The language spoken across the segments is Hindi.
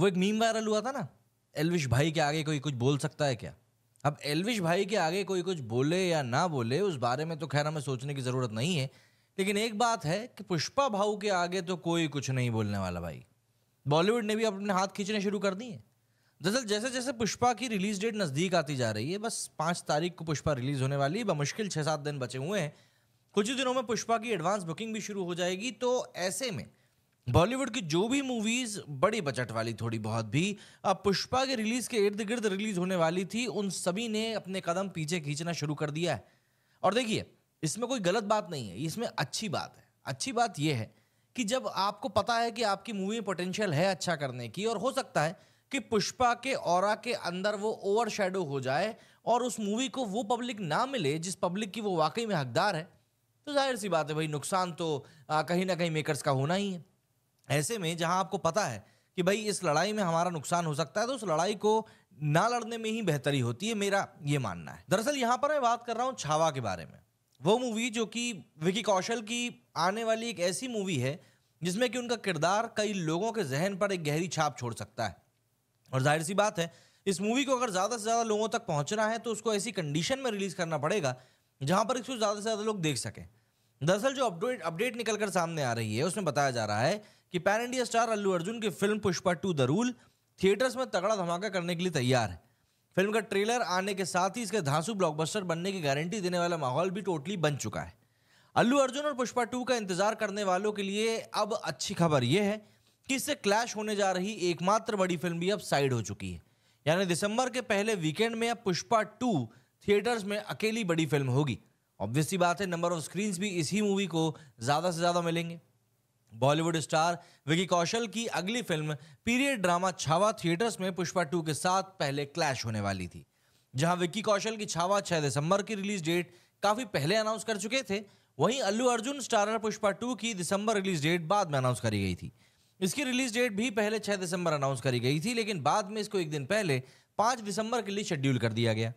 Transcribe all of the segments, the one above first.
वो एक मीम वायरल हुआ था ना एलविश भाई के आगे कोई कुछ बोल सकता है क्या अब एलविश भाई के आगे कोई कुछ बोले या ना बोले उस बारे में तो खैर हमें सोचने की ज़रूरत नहीं है लेकिन एक बात है कि पुष्पा भाऊ के आगे तो कोई कुछ नहीं बोलने वाला भाई बॉलीवुड ने भी अपने हाथ खींचने शुरू कर दिए दरअसल जैसे जैसे पुष्पा की रिलीज डेट नज़दीक आती जा रही है बस पाँच तारीख को पुष्पा रिलीज होने वाली मुश्किल छः सात दिन बचे हुए हैं कुछ ही दिनों में पुष्पा की एडवांस बुकिंग भी शुरू हो जाएगी तो ऐसे में बॉलीवुड की जो भी मूवीज बड़ी बजट वाली थोड़ी बहुत भी अब पुष्पा के रिलीज के इर्द गिर्द रिलीज होने वाली थी उन सभी ने अपने कदम पीछे खींचना शुरू कर दिया है और देखिए इसमें कोई गलत बात नहीं है इसमें अच्छी बात है अच्छी बात यह है कि जब आपको पता है कि आपकी मूवी में पोटेंशियल है अच्छा करने की और हो सकता है कि पुष्पा के और के अंदर वो ओवर शेडो हो जाए और उस मूवी को वो पब्लिक ना मिले जिस पब्लिक की वो वाकई में हकदार है तो जाहिर सी बात है भाई नुकसान तो कहीं ना कहीं मेकर्स का होना ही है ऐसे में जहां आपको पता है कि भाई इस लड़ाई में हमारा नुकसान हो सकता है तो उस लड़ाई को ना लड़ने में ही बेहतरी होती है मेरा ये मानना है दरअसल यहाँ पर मैं बात कर रहा हूँ छावा के बारे में वो मूवी जो कि विकी कौशल की आने वाली एक ऐसी मूवी है जिसमें कि उनका किरदार कई लोगों के जहन पर एक गहरी छाप छोड़ सकता है और जाहिर सी बात है इस मूवी को अगर ज़्यादा से ज़्यादा लोगों तक पहुँचना है तो उसको ऐसी कंडीशन में रिलीज़ करना पड़ेगा जहाँ पर इसको ज़्यादा से ज़्यादा लोग देख सकें दरअसल जो अपडेट अपडेट निकल कर सामने आ रही है उसमें बताया जा रहा है कि pan India star Allu Arjun की film Pushpa two the rule theatres में तगड़ा धमाका करने के लिए तैयार है फिल्म का ट्रेलर आने के साथ ही इसके धांसू ब्लॉकबस्टर बनने की गारंटी देने वाला माहौल भी टोटली बन चुका है अल्लू अर्जुन और पुष्पा टू का इंतजार करने वालों के लिए अब अच्छी खबर यह है कि इससे क्लैश होने जा रही एकमात्र बड़ी फिल्म भी अब साइड हो चुकी है यानी दिसंबर के पहले वीकेंड में अब पुष्पा टू थिएटर्स में अकेली बड़ी फिल्म होगी ऑब्वियसली बात है नंबर ऑफ स्क्रीन्स भी इसी मूवी को ज़्यादा से ज़्यादा मिलेंगे बॉलीवुड स्टार विकी कौशल की अगली film period drama Chhaava theatres में पुष्पा टू के साथ पहले क्लैश होने वाली थी जहां विक्की कौशल की छावा 6 दिसंबर की रिलीज डेट काफी पहले अनाउंस कर चुके थे वहीं अल्लू अर्जुन स्टारर पुष्पा टू की दिसंबर रिलीज डेट बाद में अनाउंस करी गई थी इसकी रिलीज डेट भी पहले 6 दिसंबर अनाउंस करी गई थी लेकिन बाद में इसको एक दिन पहले 5 दिसंबर के लिए शेड्यूल कर दिया गया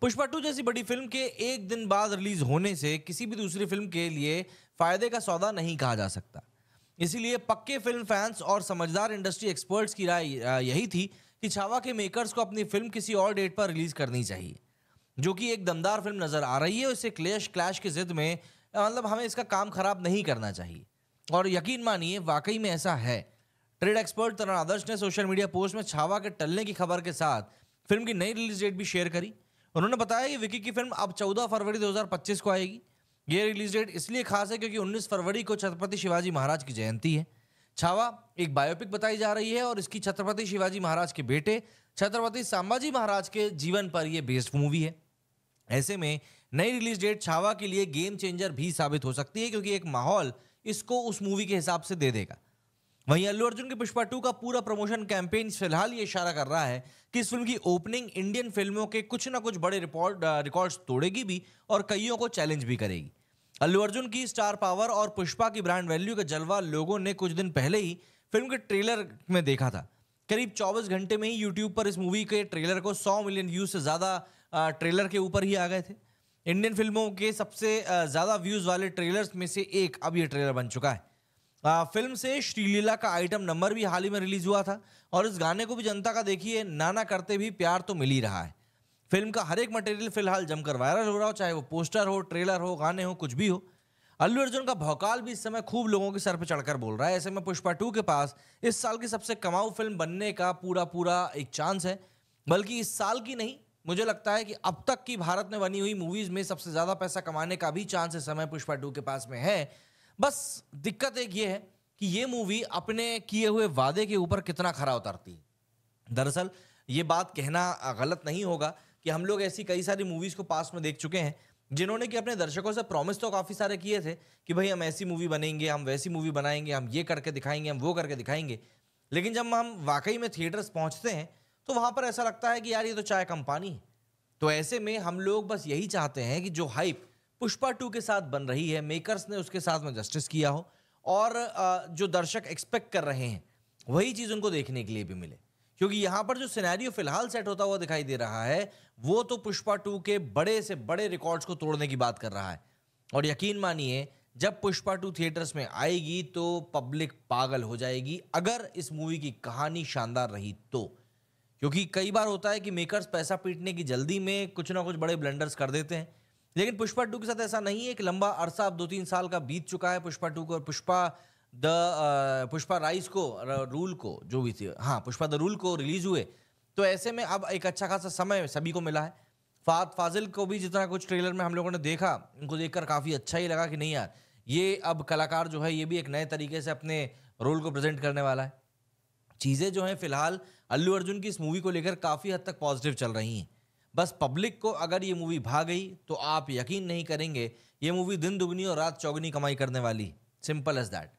पुष्पा टू जैसी बड़ी फिल्म के एक दिन बाद रिलीज होने से किसी भी दूसरी फिल्म के लिए फायदे का सौदा नहीं कहा जा सकता इसीलिए पक्के फिल्म फैंस और समझदार इंडस्ट्री एक्सपर्ट्स की राय यही थी कि छावा के मेकर्स को अपनी फिल्म किसी और डेट पर रिलीज करनी चाहिए जो कि एक दमदार फिल्म नज़र आ रही है और क्लेश क्लैश की जिद में मतलब हमें इसका काम खराब नहीं करना चाहिए और यकीन मानिए वाकई में ऐसा है ट्रेड एक्सपर्ट तरण आदर्श ने सोशल मीडिया पोस्ट में छावा के टलने की खबर के साथ फिल्म की नई रिलीज डेट भी शेयर करी उन्होंने बताया कि विकी की फिल्म अब 14 फरवरी 2025 को आएगी ये रिलीज डेट इसलिए खास है क्योंकि 19 फरवरी को छत्रपति शिवाजी महाराज की जयंती है छावा एक बायोपिक बताई जा रही है और इसकी छत्रपति शिवाजी महाराज के बेटे छत्रपति संभाजी महाराज के जीवन पर यह बेस्ड मूवी है ऐसे में नई रिलीज डेट छावा के लिए गेम चेंजर भी साबित हो सकती है क्योंकि एक माहौल इसको उस मूवी के हिसाब से दे देगा वहीं अल्लू अर्जुन के पुष्पा टू का पूरा प्रमोशन कैंपेन फिलहाल ये इशारा कर रहा है कि इस फिल्म की ओपनिंग इंडियन फिल्मों के कुछ ना कुछ बड़े रिकॉर्ड रिकॉर्ड्स uh, तोड़ेगी भी और कईयों को चैलेंज भी करेगी अल्लू अर्जुन की स्टार पावर और पुष्पा की ब्रांड वैल्यू का जलवा लोगों ने कुछ दिन पहले ही फिल्म के ट्रेलर में देखा था करीब 24 घंटे में ही यूट्यूब पर इस मूवी के ट्रेलर को 100 मिलियन व्यूज से ज़्यादा ट्रेलर के ऊपर ही आ गए थे इंडियन फिल्मों के सबसे ज़्यादा व्यूज़ वाले ट्रेलर्स में से एक अब ये ट्रेलर बन चुका है फिल्म से श्रीलीला का आइटम नंबर भी हाल ही में रिलीज हुआ था और इस गाने को भी जनता का देखिए नाना करते भी प्यार तो मिल ही रहा है फिल्म का हर एक मटेरियल फिलहाल जमकर वायरल हो रहा हो चाहे वो पोस्टर हो ट्रेलर हो गाने हो कुछ भी हो अल्लू अर्जुन का भौकाल भी इस समय खूब लोगों के सर पर चढ़कर बोल रहा है ऐसे में पुष्पा टू के पास इस साल की सबसे कमाऊ फिल्म बनने का पूरा पूरा एक चांस है बल्कि इस साल की नहीं मुझे लगता है कि अब तक की भारत में बनी हुई मूवीज़ में सबसे ज़्यादा पैसा कमाने का भी चांस इस समय पुष्पा टू के पास में है बस दिक्कत एक ये है कि ये मूवी अपने किए हुए वादे के ऊपर कितना खरा उतरती है दरअसल ये बात कहना गलत नहीं होगा कि हम लोग ऐसी कई सारी मूवीज़ को पास में देख चुके हैं जिन्होंने कि अपने दर्शकों से प्रॉमिस तो काफ़ी सारे किए थे कि भाई हम ऐसी मूवी बनेंगे हम वैसी मूवी बनाएंगे हम ये करके दिखाएंगे हम वो करके दिखाएंगे लेकिन जब हम वाकई में थिएटर्स पहुँचते हैं तो वहाँ पर ऐसा लगता है कि यार ये तो चाय कम पानी है तो ऐसे में हम लोग बस यही चाहते हैं कि जो हाइप पुष्पा टू के साथ बन रही है मेकर्स ने उसके साथ में जस्टिस किया हो और जो दर्शक एक्सपेक्ट कर रहे हैं वही चीज़ उनको देखने के लिए भी मिले क्योंकि यहां पर जो सिनेरियो फिलहाल सेट होता हुआ दिखाई दे रहा है वो तो पुष्पा टू के बड़े से बड़े रिकॉर्ड्स को तोड़ने की बात कर रहा है और यकीन मानिए जब पुष्पा टू थिएटर्स में आएगी तो पब्लिक पागल हो जाएगी अगर इस मूवी की कहानी शानदार रही तो क्योंकि कई बार होता है कि मेकर्स पैसा पीटने की जल्दी में कुछ ना कुछ बड़े ब्लेंडर्स कर देते हैं लेकिन पुष्पा टू के साथ ऐसा नहीं है एक लंबा अरसा अब दो तीन साल का बीत चुका है पुष्पा टू को और पुष्पा द पुष्पा राइस को रूल को जो भी थी हाँ पुष्पा द रूल को रिलीज हुए तो ऐसे में अब एक अच्छा खासा समय सभी को मिला है फात फाजिल को भी जितना कुछ ट्रेलर में हम लोगों ने देखा उनको देखकर काफ़ी अच्छा ही लगा कि नहीं यार ये अब कलाकार जो है ये भी एक नए तरीके से अपने रोल को प्रेजेंट करने वाला है चीज़ें जो हैं फिलहाल अल्लू अर्जुन की इस मूवी को लेकर काफ़ी हद तक पॉजिटिव चल रही हैं बस पब्लिक को अगर ये मूवी भाग गई तो आप यकीन नहीं करेंगे ये मूवी दिन दुगनी और रात चौगनी कमाई करने वाली सिंपल एज दैट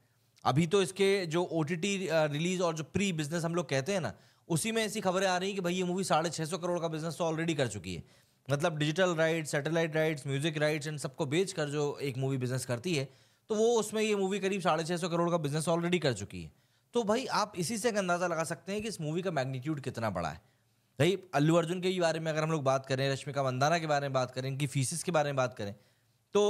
अभी तो इसके जो ओ रिलीज और जो प्री बिजनेस हम लोग कहते हैं ना उसी में ऐसी खबरें आ रही हैं कि भाई ये मूवी साढ़े छः सौ करोड़ का बिजनेस तो ऑलरेडी कर चुकी है मतलब digital rights satellite rights music rights इन सबको बेच कर जो एक मूवी बिजनेस करती है तो वो उसमें ये मूवी करीब साढ़े छः सौ करोड़ का बिजनेस ऑलरेडी कर चुकी है तो भाई आप इसी से एक अंदाज़ा लगा सकते हैं कि इस मूवी का मैग्नीट्यूड कितना बड़ा है भाई अल्लू अर्जुन के बारे में अगर हम लोग बात करें रश्मिका मंदाना के बारे में बात करें इनकी फीसिस के बारे में बात करें तो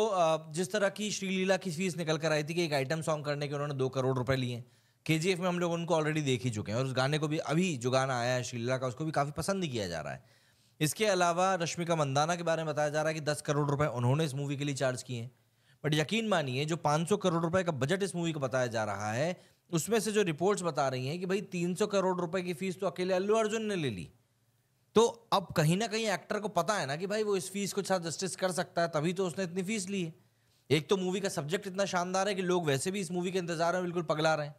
जिस तरह की श्रीलीला की फीस निकल कर आई थी कि एक आइटम सॉन्ग करने के उन्होंने दो करोड़ रुपए लिए के जी में हम लोग उनको ऑलरेडी देख ही चुके हैं और उस गाने को भी अभी जो गाना आया है श्रीलीला का उसको भी काफ़ी पसंद किया जा रहा है इसके अलावा रश्मिका मंदाना के बारे में बताया जा रहा है कि दस करोड़ रुपए उन्होंने इस मूवी के लिए चार्ज किए हैं बट यकीन मानिए जो 500 करोड़ रुपए का बजट इस मूवी का बताया जा रहा है उसमें से जो रिपोर्ट्स बता रही हैं कि भाई 300 करोड़ रुपए की फीस तो अकेले अल्लू अर्जुन ने ले ली तो अब कहीं ना कहीं एक्टर को पता है ना कि भाई वो इस फीस को साथ जस्टिस कर सकता है तभी तो उसने इतनी फीस ली है एक तो मूवी का सब्जेक्ट इतना शानदार है कि लोग वैसे भी इस मूवी के इंतजार में बिल्कुल पगला रहे हैं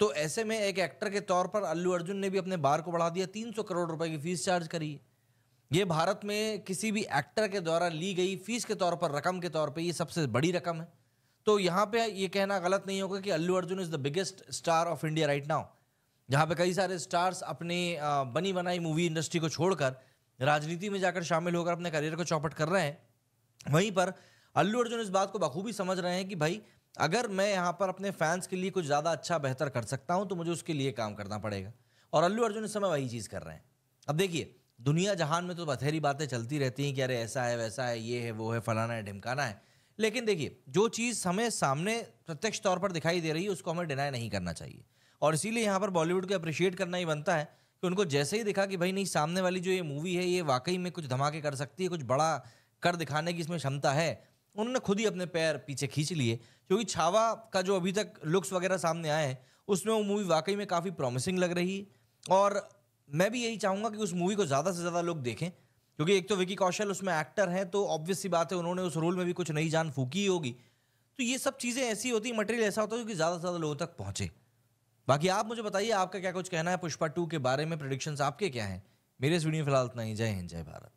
तो ऐसे में एक एक्टर के तौर पर अल्लू अर्जुन ने भी अपने बार को बढ़ा दिया तीन सौ करोड़ रुपए की फीस चार्ज करी ये भारत में किसी भी एक्टर के द्वारा ली गई फीस के तौर पर रकम के तौर पर ये सबसे बड़ी रकम है तो यहाँ पे ये कहना गलत नहीं होगा कि Allu Arjun is the biggest star of India right now जहाँ पे कई सारे स्टार्स अपनी बनी बनाई मूवी इंडस्ट्री को छोड़कर राजनीति में जाकर शामिल होकर अपने करियर को चौपट कर रहे हैं वहीं पर अल्लू अर्जुन इस बात को बखूबी समझ रहे हैं कि भाई अगर मैं यहाँ पर अपने फैंस के लिए कुछ ज़्यादा अच्छा बेहतर कर सकता हूँ तो मुझे उसके लिए काम करना पड़ेगा और अल्लू अर्जुन इस समय वही चीज़ कर रहे हैं अब देखिए दुनिया जहान में तो बथेरी बातें चलती रहती हैं कि अरे ऐसा है वैसा है ये है वो है फलाना है ढिमकाना है लेकिन देखिए जो चीज़ हमें सामने प्रत्यक्ष तौर पर दिखाई दे रही है उसको हमें डिनाई नहीं करना चाहिए और इसीलिए यहाँ पर बॉलीवुड को अप्रिशिएट करना ही बनता है कि उनको जैसे ही दिखा कि भाई नहीं सामने वाली जो ये मूवी है ये वाकई में कुछ धमाके कर सकती है कुछ बड़ा कर दिखाने की इसमें क्षमता है उन्होंने खुद ही अपने पैर पीछे खींच लिए क्योंकि छावा का जो अभी तक लुक्स वगैरह सामने आए हैं उसमें वो मूवी वाकई में काफ़ी प्रॉमिसिंग लग रही है और मैं भी यही चाहूँगा कि उस मूवी को ज़्यादा से ज़्यादा लोग देखें क्योंकि एक तो विकी कौशल उसमें एक्टर हैं तो ऑब्वियस सी बात है उन्होंने उस रोल में भी कुछ नई जान फूकी होगी तो ये सब चीज़ें ऐसी होती मटेरियल ऐसा होता है जो कि ज़्यादा से ज़्यादा लोगों तक पहुँचे बाकी आप मुझे बताइए आपका क्या कुछ कहना है पुष्पा टू के बारे में प्रोडिक्शन आपके क्या हैं मेरे इस वीडियो में फिलहाल इतना ही जय हिंद जय भारत